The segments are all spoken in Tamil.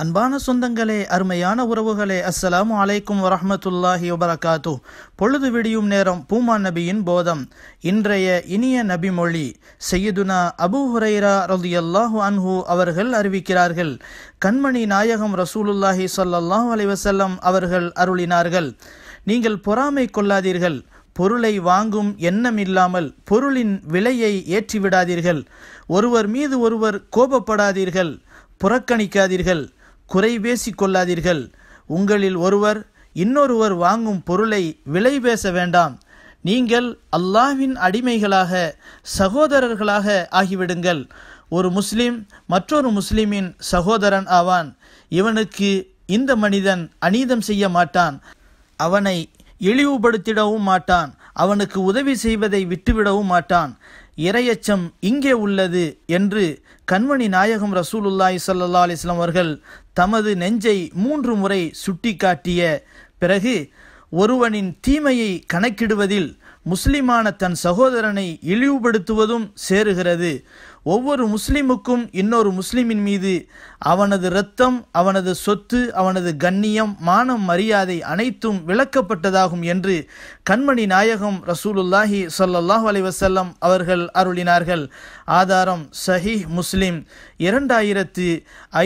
அன்பான சொந்தங்களே அருமையான உறவுகளே அஸ்ஸலாமு அலைக்கும் வரஹமத்துல்லாஹி வபரகாத்து பொழுது விடியும் நேரம் பூமா நபியின் போதம் இன்றைய இனிய நபி மொழி செய்யுதுனா அபு ஹுரைரா அல்லாஹு அன்ஹு அவர்கள் அறிவிக்கிறார்கள் கண்மணி நாயகம் ரசூலுல்லாஹி சொல்லல்லாஹு அலைவசல்லம் அவர்கள் அருளினார்கள் நீங்கள் பொறாமை கொள்ளாதீர்கள் பொருளை வாங்கும் எண்ணம் இல்லாமல் பொருளின் விலையை ஏற்றிவிடாதீர்கள் ஒருவர் மீது ஒருவர் கோபப்படாதீர்கள் புறக்கணிக்காதீர்கள் குறை பேசி கொள்ளாதீர்கள் உங்களில் ஒருவர் இன்னொருவர் வாங்கும் பொருளை விலை பேச வேண்டாம் நீங்கள் அல்லாஹ்வின் அடிமைகளாக சகோதரர்களாக ஆகிவிடுங்கள் ஒரு முஸ்லிம் மற்றொரு முஸ்லிமின் சகோதரன் ஆவான் இவனுக்கு இந்த மனிதன் அநீதம் செய்ய மாட்டான் அவனை இழிவுபடுத்திடவும் மாட்டான் அவனுக்கு உதவி செய்வதை விட்டுவிடவும் மாட்டான் இரையச்சம் இங்கே உள்ளது என்று கண்மணி நாயகம் ரசூலுல்லாய் சல்லா அலிஸ்லாம் அவர்கள் தமது நெஞ்சை மூன்று முறை சுட்டி பிறகு ஒருவனின் தீமையை கணக்கிடுவதில் முஸ்லிமான தன் சகோதரனை இழிவுபடுத்துவதும் சேருகிறது ஒவ்வொரு முஸ்லிமுக்கும் இன்னொரு முஸ்லிமின் மீது அவனது இரத்தம் அவனது சொத்து அவனது கண்ணியம் மானம் மரியாதை அனைத்தும் விளக்கப்பட்டதாகும் என்று கண்மணி நாயகம் ரசூலுல்லாஹி சொல்லல்லாஹ் அலைவசல்லம் அவர்கள் அருளினார்கள் ஆதாரம் சஹி முஸ்லிம் இரண்டாயிரத்து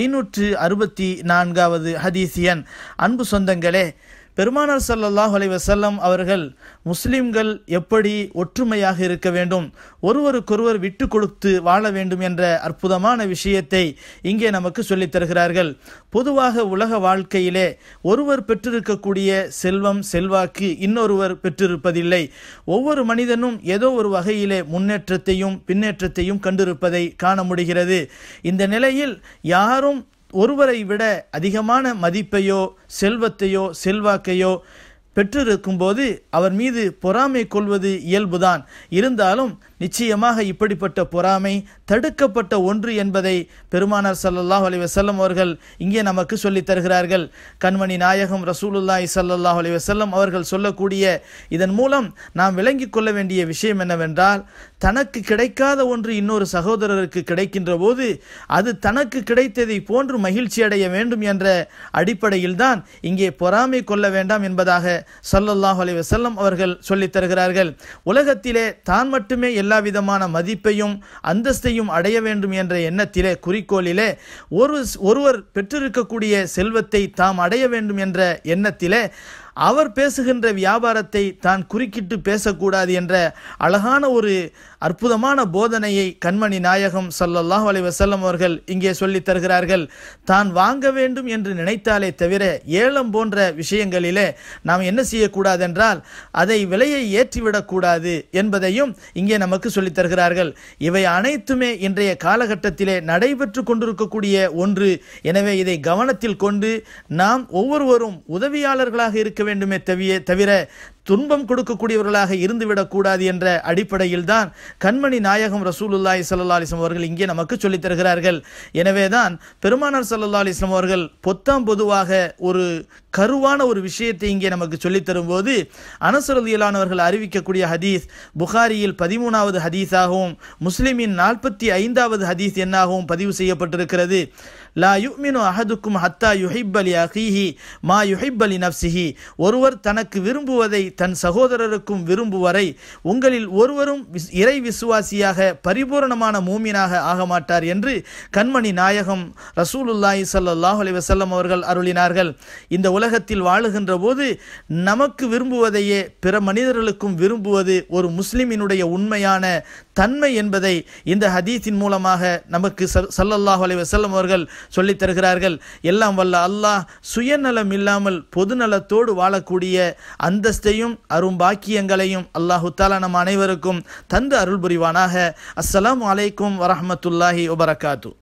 ஐநூற்று அறுபத்தி நான்காவது ஹதீசியன் அன்பு சொந்தங்களே பெருமானர் சல்லல்லாஹ் அலி வசல்லம் அவர்கள் முஸ்லிம்கள் எப்படி ஒற்றுமையாக இருக்க வேண்டும் ஒருவருக்கொருவர் விட்டு கொடுத்து வாழ வேண்டும் என்ற அற்புதமான விஷயத்தை இங்கே நமக்கு சொல்லித் தருகிறார்கள் பொதுவாக உலக வாழ்க்கையிலே ஒருவர் பெற்றிருக்கக்கூடிய செல்வம் செல்வாக்கு இன்னொருவர் பெற்றிருப்பதில்லை ஒவ்வொரு மனிதனும் ஏதோ ஒரு வகையிலே முன்னேற்றத்தையும் பின்னேற்றத்தையும் கண்டிருப்பதை காண முடிகிறது இந்த நிலையில் யாரும் ஒருவரை விட அதிகமான மதிப்பையோ செல்வத்தையோ செல்வாக்கையோ பெற்றிருக்கும்போது அவர் மீது பொறாமை கொள்வது இயல்புதான் இருந்தாலும் நிச்சயமாக இப்படிப்பட்ட பொறாமை தடுக்கப்பட்ட ஒன்று என்பதை பெருமானார் சல்லல்லாஹ் அலி வசல்லம் அவர்கள் இங்கே நமக்கு சொல்லித் தருகிறார்கள் கண்மணி நாயகம் ரசூலுல்லாய் சல்லல்லாஹ் அலி வசல்லம் அவர்கள் சொல்லக்கூடிய இதன் மூலம் நாம் விளங்கி கொள்ள வேண்டிய விஷயம் என்னவென்றால் தனக்கு கிடைக்காத ஒன்று இன்னொரு சகோதரருக்கு கிடைக்கின்ற போது அது தனக்கு கிடைத்ததை போன்று மகிழ்ச்சி அடைய வேண்டும் என்ற அடிப்படையில்தான் இங்கே பொறாமை கொள்ள வேண்டாம் என்பதாக சல்லல்லாஹ் அலி வசல்லம் அவர்கள் சொல்லித் தருகிறார்கள் உலகத்திலே தான் மட்டுமே எல்லா எல்லா விதமான மதிப்பையும் அந்தஸ்தையும் அடைய வேண்டும் என்ற எண்ணத்திலே குறிக்கோளிலே ஒரு ஒருவர் பெற்றிருக்கக்கூடிய செல்வத்தை தாம் அடைய வேண்டும் என்ற எண்ணத்திலே அவர் பேசுகின்ற வியாபாரத்தை தான் குறுக்கிட்டு பேசக்கூடாது என்ற அழகான ஒரு அற்புதமான போதனையை கண்மணி நாயகம் சல்லல்லாஹ் அலி வசல்லம் அவர்கள் இங்கே சொல்லி தருகிறார்கள் தான் வாங்க வேண்டும் என்று நினைத்தாலே தவிர ஏலம் போன்ற விஷயங்களிலே நாம் என்ன செய்யக்கூடாது என்றால் அதை விலையை ஏற்றிவிடக்கூடாது என்பதையும் இங்கே நமக்கு சொல்லித் தருகிறார்கள் இவை அனைத்துமே இன்றைய காலகட்டத்திலே நடைபெற்று கொண்டிருக்கக்கூடிய ஒன்று எனவே இதை கவனத்தில் கொண்டு நாம் ஒவ்வொருவரும் உதவியாளர்களாக இருக்க வேண்டுமே தவிய தவிர துன்பம் கொடுக்கக்கூடியவர்களாக இருந்துவிடக்கூடாது என்ற அடிப்படையில் தான் கண்மணி நாயகம் ரசூலுல்லாய் சல்லா அலிஸ்லாம் அவர்கள் இங்கே நமக்கு சொல்லித் தருகிறார்கள் எனவே தான் பெருமானார் சல்லா அலிஸ்லாம் அவர்கள் பொத்தாம் பொதுவாக ஒரு கருவான ஒரு விஷயத்தை இங்கே நமக்கு சொல்லித் தரும்போது அனசரதியலானவர்கள் அறிவிக்கக்கூடிய ஹதீஸ் புகாரியில் பதிமூணாவது ஹதீஸாகவும் முஸ்லிமின் நாற்பத்தி ஐந்தாவது ஹதீஸ் என்னாகவும் பதிவு செய்யப்பட்டிருக்கிறது லா யுக்மினு அஹதுக்கும் ஹத்தா யுஹிப் அலி அஹீஹி மா யுஹிப் அலி நப்சிஹி ஒருவர் தனக்கு விரும்புவதை தன் சகோதரருக்கும் விரும்புவரை உங்களில் ஒருவரும் இறை விசுவாசியாக பரிபூரணமான மூமினாக ஆக மாட்டார் என்று கண்மணி நாயகம் ரசூலுல்லாஹி சல்லாஹ் அலி வசல்லம் அவர்கள் அருளினார்கள் இந்த உலகத்தில் வாழுகின்ற போது நமக்கு விரும்புவதையே பிற மனிதர்களுக்கும் விரும்புவது ஒரு முஸ்லிமினுடைய உண்மையான தன்மை என்பதை இந்த ஹதீஸின் மூலமாக நமக்கு சல்லல்லாஹ் அலைவசல்லம் அவர்கள் சொல்லித் தருகிறார்கள் எல்லாம் வல்ல அல்லாஹ் சுயநலம் இல்லாமல் பொதுநலத்தோடு வாழக்கூடிய அந்தஸ்தையும் அரும்பாக்கியங்களையும் அல்லாஹு தாலா நம் அனைவருக்கும் தந்து அருள் புரிவானாக அஸ்ஸலாம் அலைக்கும் வரஹமத்துல்லாஹி வபரகாத்து